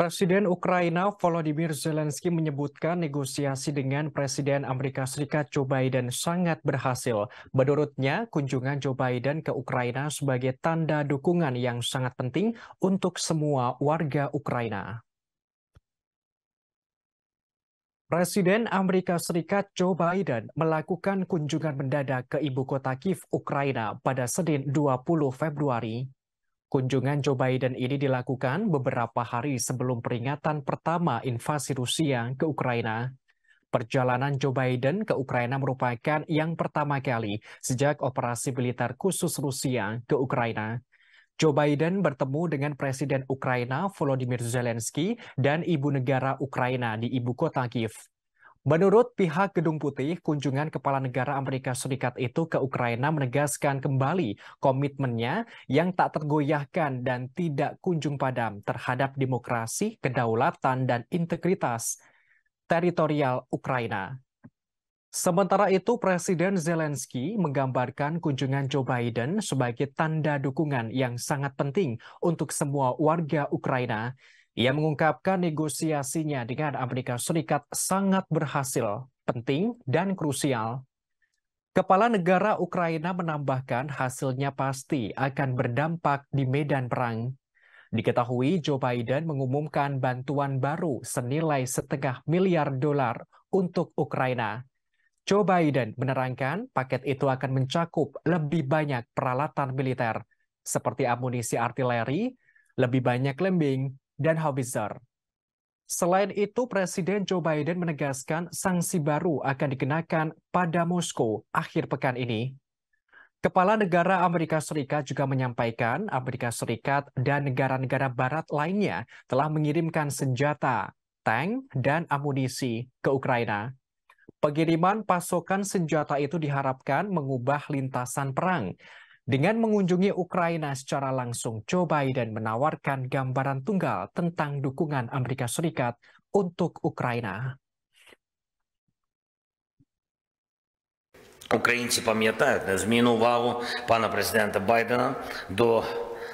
Presiden Ukraina Volodymyr Zelensky menyebutkan negosiasi dengan Presiden Amerika Serikat Joe Biden sangat berhasil. Menurutnya, kunjungan Joe Biden ke Ukraina sebagai tanda dukungan yang sangat penting untuk semua warga Ukraina. Presiden Amerika Serikat Joe Biden melakukan kunjungan mendadak ke ibu kota Kiev, Ukraina pada Senin 20 Februari. Kunjungan Joe Biden ini dilakukan beberapa hari sebelum peringatan pertama invasi Rusia ke Ukraina. Perjalanan Joe Biden ke Ukraina merupakan yang pertama kali sejak operasi militer khusus Rusia ke Ukraina. Joe Biden bertemu dengan Presiden Ukraina Volodymyr Zelensky dan ibu negara Ukraina di ibu kota Kiev. Menurut pihak Gedung Putih, kunjungan kepala negara Amerika Serikat itu ke Ukraina menegaskan kembali komitmennya yang tak tergoyahkan dan tidak kunjung padam terhadap demokrasi, kedaulatan, dan integritas teritorial Ukraina. Sementara itu, Presiden Zelensky menggambarkan kunjungan Joe Biden sebagai tanda dukungan yang sangat penting untuk semua warga Ukraina ia mengungkapkan negosiasinya dengan Amerika Serikat sangat berhasil, penting, dan krusial. Kepala negara Ukraina menambahkan hasilnya pasti akan berdampak di medan perang. Diketahui Joe Biden mengumumkan bantuan baru senilai setengah miliar dolar untuk Ukraina. Joe Biden menerangkan paket itu akan mencakup lebih banyak peralatan militer, seperti amunisi artileri, lebih banyak lembing, dan Howitzer. Selain itu, Presiden Joe Biden menegaskan sanksi baru akan dikenakan pada Moskow akhir pekan ini. Kepala negara Amerika Serikat juga menyampaikan Amerika Serikat dan negara-negara barat lainnya telah mengirimkan senjata, tank, dan amunisi ke Ukraina. Pengiriman pasokan senjata itu diharapkan mengubah lintasan perang dengan mengunjungi Ukraina secara langsung, Joe Biden menawarkan gambaran tunggal tentang dukungan Amerika Serikat untuk Ukraina. Українці пам'ятають зміну увагу пана президента Байдена до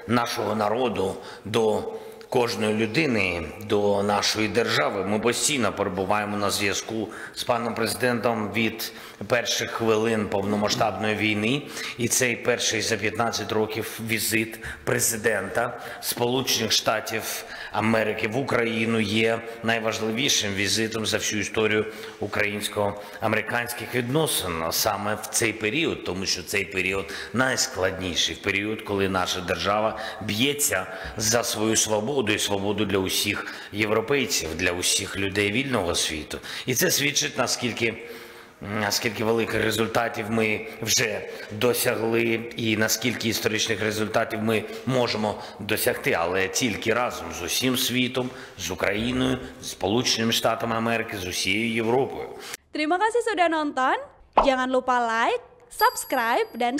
нашого народу, до кожної людини до нашої держави. Ми постійно перебуваємо на зв'язку з паном президентом від перших хвилин повномасштабної війни. І цей перший за 15 років візит президента Сполучених Штатів Америки в Україну є найважливішим візитом за всю історію українсько-американських відносин саме в цей період, тому що цей період найскладніший в період, коли наша держава б'ється за свою свободу свободу і свободу для усіх європейців, для усіх людей вільного світу. І це свідчить наскільки. Наскільки великих результатів ми вже досягли, і наскільки історичних результатів ми можемо досягти, але тільки разом з усім світом, з Україною, з Сполученими Штатами Америки, з усією Європою. Terima kasih sudah nonton. Jangan lupa like, subscribe, dan